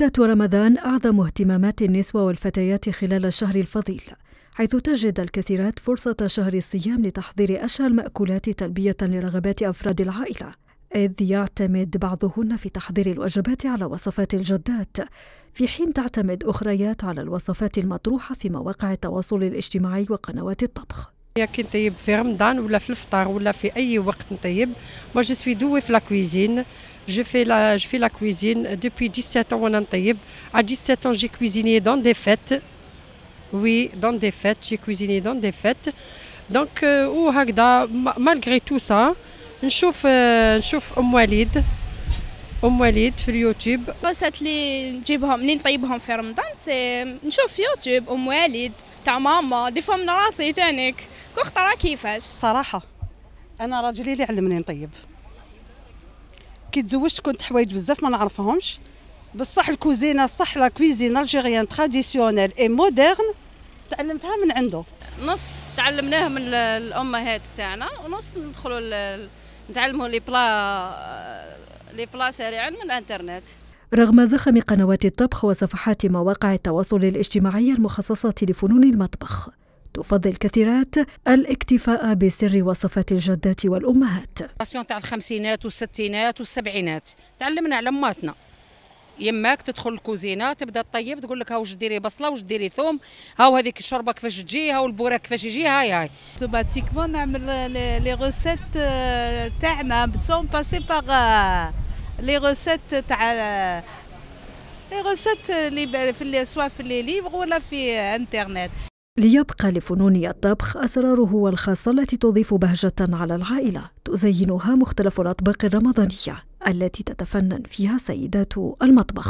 ذات رمضان أعظم اهتمامات النسوة والفتيات خلال الشهر الفضيل حيث تجد الكثيرات فرصة شهر الصيام لتحضير أشهى المأكولات تلبية لرغبات أفراد العائلة إذ يعتمد بعضهن في تحضير الوجبات على وصفات الجدات في حين تعتمد أخريات على الوصفات المطروحة في مواقع التواصل الاجتماعي وقنوات الطبخ Je suis pour la cuisine Je fais la cuisine depuis 17 ans. À 17 ans, j'ai cuisiné dans des fêtes. Oui, dans des fêtes. J'ai cuisiné dans des fêtes. Donc, euh, malgré tout ça, je suis un euh, sur YouTube. sur YouTube. واختارها كيفاش صراحه انا راجلي اللي علمني نطيب كي تزوجت كنت حوايج بزاف ما نعرفهمش بصح الكوزينه صح لا كويزين الجيريان تراديسيونيل اي مودرن تعلمتها من عنده نص تعلمناه من الامهات تاعنا ونص ندخلوا نتعلموا لي بلا لي بلا سريعا من الانترنت رغم زخم قنوات الطبخ وصفحات مواقع التواصل الاجتماعي المخصصة لفنون المطبخ تفضل كثيرات الاكتفاء بسر وصفات الجدات والأمهات تاع الخمسينات والستينات والسبعينات تعلمنا على ماتنا يماك تدخل الكوزينه تبدا تطيب تقول لك ها واش ديري بصله واش ديري ثوم هاو هذيك الشوربه كيفاش تجي هاو البوره كيفاش يجي هاي هاي اوتوماتيكمون نعمل لي روسيت euh, تاعنا سون باسي باغ لي روسيت تاع لي روسيت اللي في سوا في لي ليفغ ولا في انترنت euh, ليبقى لفنون الطبخ أسراره الخاصة التي تضيف بهجة على العائلة تزينها مختلف الأطباق الرمضانية التي تتفنن فيها سيدات المطبخ